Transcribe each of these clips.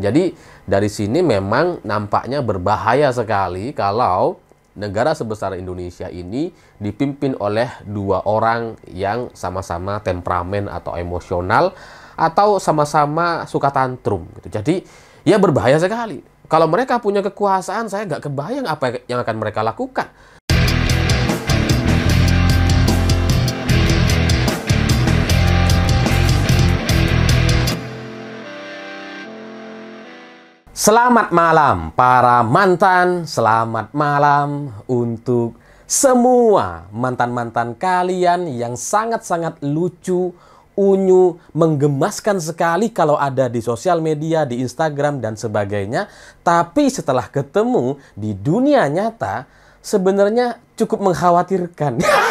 Jadi dari sini memang nampaknya berbahaya sekali kalau negara sebesar Indonesia ini dipimpin oleh dua orang yang sama-sama temperamen atau emosional atau sama-sama suka tantrum gitu. Jadi ya berbahaya sekali. Kalau mereka punya kekuasaan, saya nggak kebayang apa yang akan mereka lakukan. Selamat malam para mantan, selamat malam untuk semua mantan-mantan kalian yang sangat-sangat lucu, unyu, menggemaskan sekali kalau ada di sosial media, di Instagram dan sebagainya. Tapi setelah ketemu di dunia nyata, sebenarnya cukup mengkhawatirkan.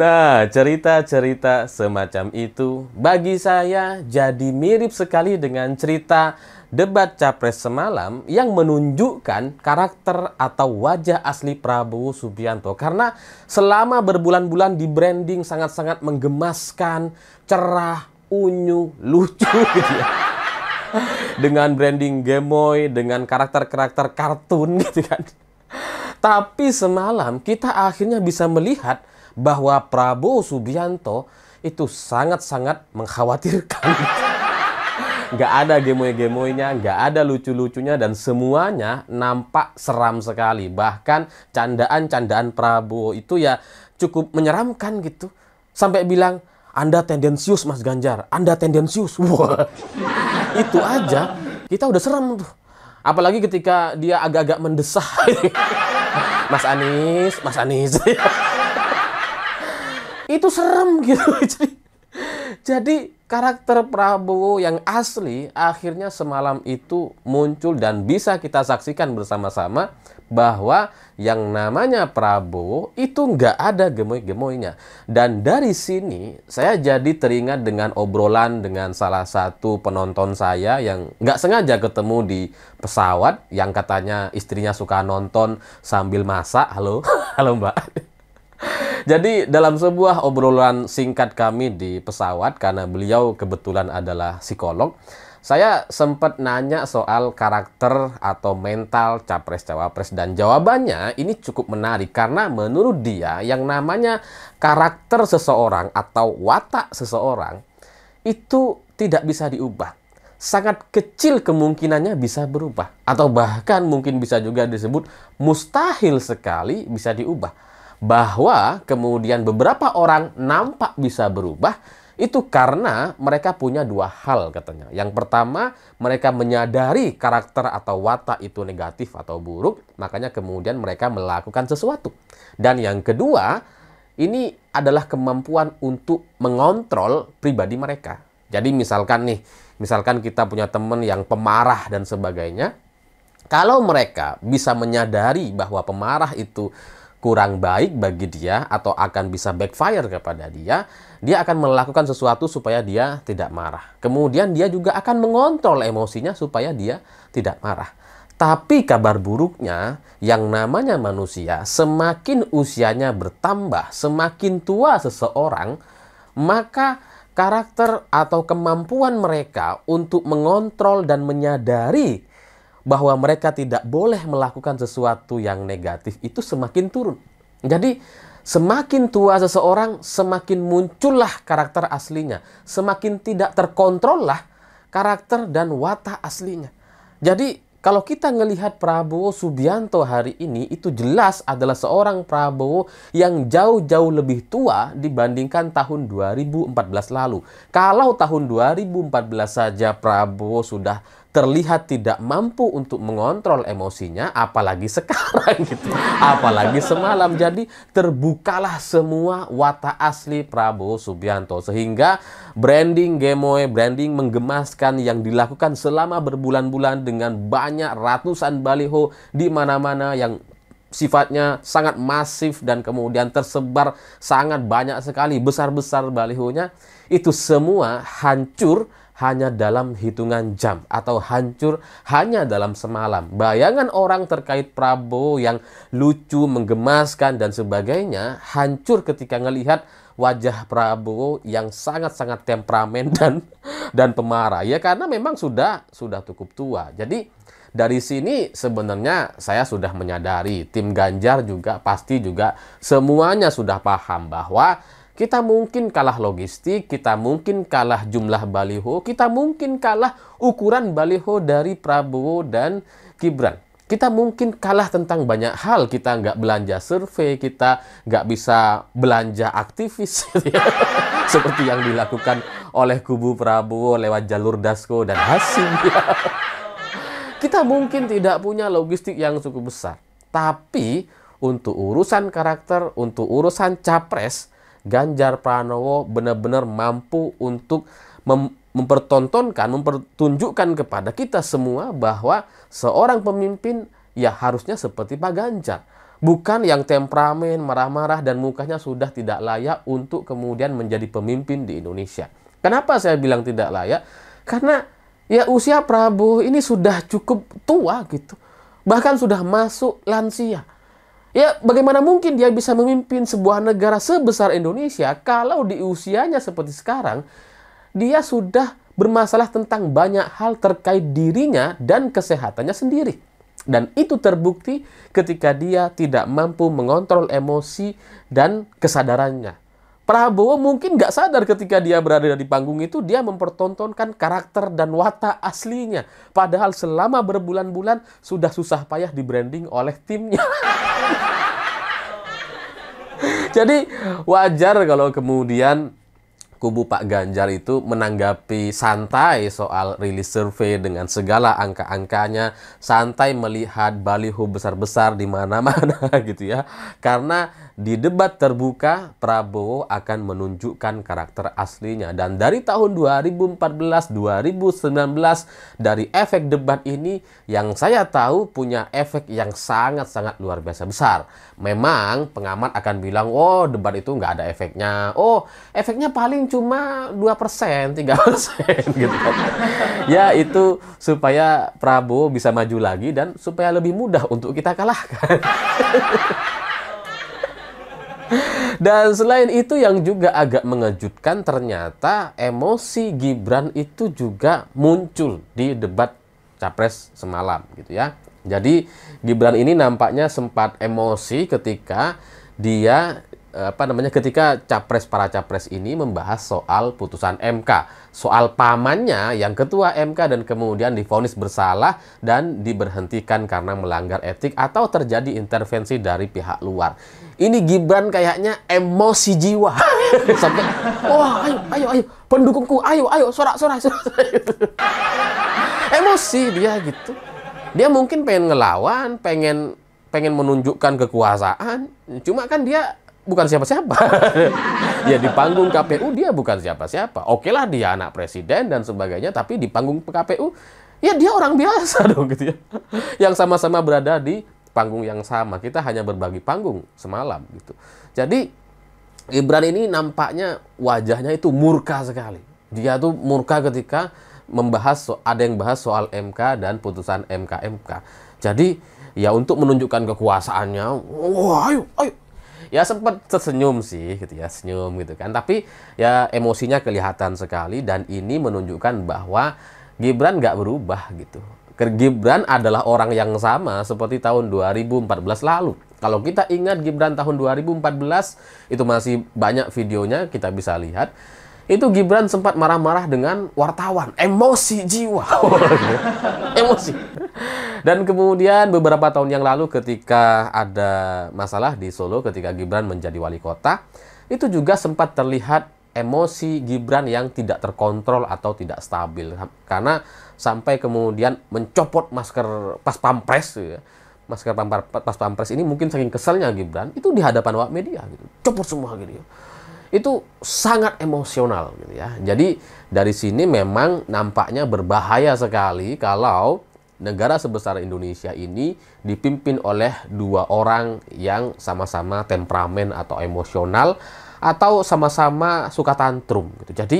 Nah, cerita-cerita semacam itu bagi saya jadi mirip sekali dengan cerita debat capres semalam yang menunjukkan karakter atau wajah asli Prabowo Subianto. Karena selama berbulan-bulan di branding sangat-sangat menggemaskan, cerah, unyu, lucu gitu ya. Dengan branding gemoy, dengan karakter-karakter kartun gitu kan tapi semalam kita akhirnya bisa melihat bahwa Prabowo Subianto itu sangat-sangat mengkhawatirkan. Gak ada gemoy-gemoynya, gak ada lucu-lucunya dan semuanya nampak seram sekali. Bahkan candaan-candaan Prabowo itu ya cukup menyeramkan gitu. Sampai bilang, anda tendensius Mas Ganjar, Anda tendensius. Wah, itu aja kita udah serem tuh. Apalagi ketika dia agak-agak mendesah. Mas Anies, Mas Anies. itu serem gitu. Jadi jadi karakter Prabowo yang asli akhirnya semalam itu muncul dan bisa kita saksikan bersama-sama bahwa yang namanya Prabowo itu nggak ada gemoy-gemoynya. Dan dari sini saya jadi teringat dengan obrolan dengan salah satu penonton saya yang nggak sengaja ketemu di pesawat yang katanya istrinya suka nonton sambil masak. Halo, halo mbak. Jadi dalam sebuah obrolan singkat kami di pesawat karena beliau kebetulan adalah psikolog, saya sempat nanya soal karakter atau mental capres cawapres dan jawabannya ini cukup menarik karena menurut dia yang namanya karakter seseorang atau watak seseorang itu tidak bisa diubah. Sangat kecil kemungkinannya bisa berubah atau bahkan mungkin bisa juga disebut mustahil sekali bisa diubah bahwa kemudian beberapa orang nampak bisa berubah itu karena mereka punya dua hal katanya. Yang pertama, mereka menyadari karakter atau watak itu negatif atau buruk, makanya kemudian mereka melakukan sesuatu. Dan yang kedua, ini adalah kemampuan untuk mengontrol pribadi mereka. Jadi misalkan nih, misalkan kita punya teman yang pemarah dan sebagainya, kalau mereka bisa menyadari bahwa pemarah itu kurang baik bagi dia atau akan bisa backfire kepada dia, dia akan melakukan sesuatu supaya dia tidak marah. Kemudian dia juga akan mengontrol emosinya supaya dia tidak marah. Tapi kabar buruknya, yang namanya manusia, semakin usianya bertambah, semakin tua seseorang, maka karakter atau kemampuan mereka untuk mengontrol dan menyadari bahwa mereka tidak boleh melakukan sesuatu yang negatif itu semakin turun. Jadi semakin tua seseorang semakin muncullah karakter aslinya, semakin tidak terkontrol lah karakter dan watak aslinya. Jadi kalau kita melihat Prabowo Subianto hari ini itu jelas adalah seorang Prabowo yang jauh-jauh lebih tua dibandingkan tahun 2014 lalu. Kalau tahun 2014 saja Prabowo sudah terlihat tidak mampu untuk mengontrol emosinya apalagi sekarang gitu apalagi semalam jadi terbukalah semua watak asli Prabowo Subianto sehingga branding Gemoy branding menggemaskan yang dilakukan selama berbulan-bulan dengan banyak ratusan baliho di mana-mana yang sifatnya sangat masif dan kemudian tersebar sangat banyak sekali besar-besar balihonya itu semua hancur hanya dalam hitungan jam atau hancur hanya dalam semalam. Bayangan orang terkait Prabowo yang lucu, menggemaskan dan sebagainya hancur ketika melihat wajah Prabowo yang sangat-sangat temperamen dan dan pemarah ya karena memang sudah sudah cukup tua. Jadi dari sini sebenarnya saya sudah menyadari tim Ganjar juga pasti juga semuanya sudah paham bahwa kita mungkin kalah logistik, kita mungkin kalah jumlah baliho, kita mungkin kalah ukuran baliho dari Prabowo dan Gibran. Kita mungkin kalah tentang banyak hal, kita nggak belanja survei, kita nggak bisa belanja aktivis, seperti yang dilakukan oleh kubu Prabowo lewat jalur Dasko dan Hasim. kita mungkin tidak punya logistik yang cukup besar, tapi untuk urusan karakter, untuk urusan capres, Ganjar Pranowo benar-benar mampu untuk mem mempertontonkan, mempertunjukkan kepada kita semua bahwa seorang pemimpin ya harusnya seperti Pak Ganjar. Bukan yang temperamen, marah-marah, dan mukanya sudah tidak layak untuk kemudian menjadi pemimpin di Indonesia. Kenapa saya bilang tidak layak? Karena ya usia Prabowo ini sudah cukup tua gitu. Bahkan sudah masuk lansia. Ya, bagaimana mungkin dia bisa memimpin sebuah negara sebesar Indonesia kalau di usianya seperti sekarang dia sudah bermasalah tentang banyak hal terkait dirinya dan kesehatannya sendiri. Dan itu terbukti ketika dia tidak mampu mengontrol emosi dan kesadarannya. Prabowo mungkin nggak sadar ketika dia berada di panggung itu dia mempertontonkan karakter dan watak aslinya. Padahal selama berbulan-bulan sudah susah payah di branding oleh timnya. Jadi wajar kalau kemudian kubu Pak Ganjar itu menanggapi santai soal rilis survei dengan segala angka-angkanya, santai melihat baliho besar-besar di mana-mana gitu ya. Karena di debat terbuka Prabowo akan menunjukkan karakter aslinya dan dari tahun 2014 2019 dari efek debat ini yang saya tahu punya efek yang sangat-sangat luar biasa besar. Memang pengamat akan bilang, "Oh, debat itu nggak ada efeknya." Oh, efeknya paling cuma 2 persen, 3 persen gitu kan. ya itu supaya Prabowo bisa maju lagi dan supaya lebih mudah untuk kita kalahkan. Dan selain itu yang juga agak mengejutkan ternyata emosi Gibran itu juga muncul di debat capres semalam gitu ya. Jadi Gibran ini nampaknya sempat emosi ketika dia Eh, apa namanya ketika capres para capres ini membahas soal putusan MK, soal pamannya yang ketua MK dan kemudian difonis bersalah dan diberhentikan karena melanggar etik atau terjadi intervensi dari pihak luar. Ini Gibran kayaknya emosi jiwa. Sampai wah, ayo ayo ayo pendukungku, ayo ayo suara, sorak sorak. emosi dia gitu. Dia mungkin pengen ngelawan, pengen pengen menunjukkan kekuasaan, cuma kan dia bukan siapa-siapa. ya di panggung KPU dia bukan siapa-siapa. Oke lah dia anak presiden dan sebagainya, tapi di panggung KPU ya dia orang biasa dong gitu ya. Yang sama-sama berada di panggung yang sama. Kita hanya berbagi panggung semalam gitu. Jadi Gibran ini nampaknya wajahnya itu murka sekali. Dia tuh murka ketika membahas ada yang bahas soal MK dan putusan MK MK. Jadi ya untuk menunjukkan kekuasaannya, wah ayo ayo ya sempat tersenyum sih gitu ya senyum gitu kan tapi ya emosinya kelihatan sekali dan ini menunjukkan bahwa Gibran nggak berubah gitu Gibran adalah orang yang sama seperti tahun 2014 lalu kalau kita ingat Gibran tahun 2014 itu masih banyak videonya kita bisa lihat itu Gibran sempat marah-marah dengan wartawan. Emosi jiwa. Emosi. Dan kemudian beberapa tahun yang lalu ketika ada masalah di Solo ketika Gibran menjadi wali kota, itu juga sempat terlihat emosi Gibran yang tidak terkontrol atau tidak stabil karena sampai kemudian mencopot masker pas pampres ya. Masker pampar, pas pampres ini mungkin saking keselnya Gibran itu di hadapan awak media gitu. Copot semua gitu. Ya itu sangat emosional gitu ya. Jadi dari sini memang nampaknya berbahaya sekali kalau negara sebesar Indonesia ini dipimpin oleh dua orang yang sama-sama temperamen atau emosional atau sama-sama suka tantrum gitu. Jadi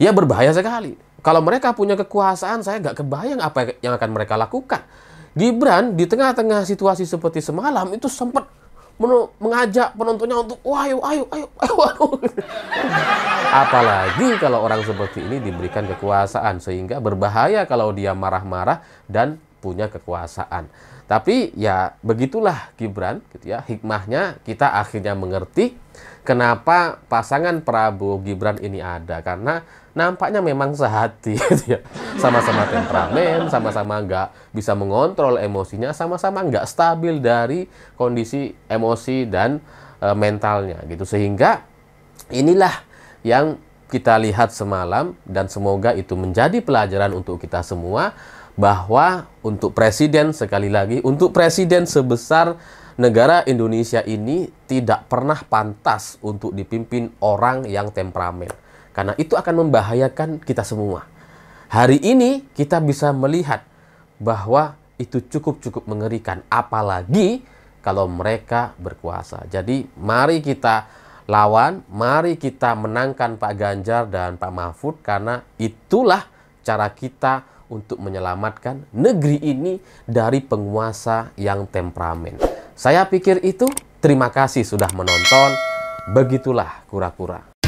ya berbahaya sekali. Kalau mereka punya kekuasaan saya nggak kebayang apa yang akan mereka lakukan. Gibran di tengah-tengah situasi seperti semalam itu sempat mengajak penontonnya untuk wah ayo ayo ayo ayo, apalagi kalau orang seperti ini diberikan kekuasaan sehingga berbahaya kalau dia marah-marah dan punya kekuasaan tapi ya begitulah Gibran gitu ya hikmahnya kita akhirnya mengerti kenapa pasangan Prabowo Gibran ini ada karena nampaknya memang sehati gitu ya. Sama-sama temperamen, sama-sama nggak bisa mengontrol emosinya, sama-sama nggak stabil dari kondisi emosi dan e, mentalnya gitu. Sehingga inilah yang kita lihat semalam dan semoga itu menjadi pelajaran untuk kita semua bahwa untuk presiden sekali lagi untuk presiden sebesar negara Indonesia ini tidak pernah pantas untuk dipimpin orang yang temperamen. Karena itu akan membahayakan kita semua. Hari ini kita bisa melihat bahwa itu cukup-cukup mengerikan. Apalagi kalau mereka berkuasa. Jadi mari kita lawan, mari kita menangkan Pak Ganjar dan Pak Mahfud karena itulah cara kita untuk menyelamatkan negeri ini dari penguasa yang temperamen. Saya pikir itu. Terima kasih sudah menonton. Begitulah kura-kura.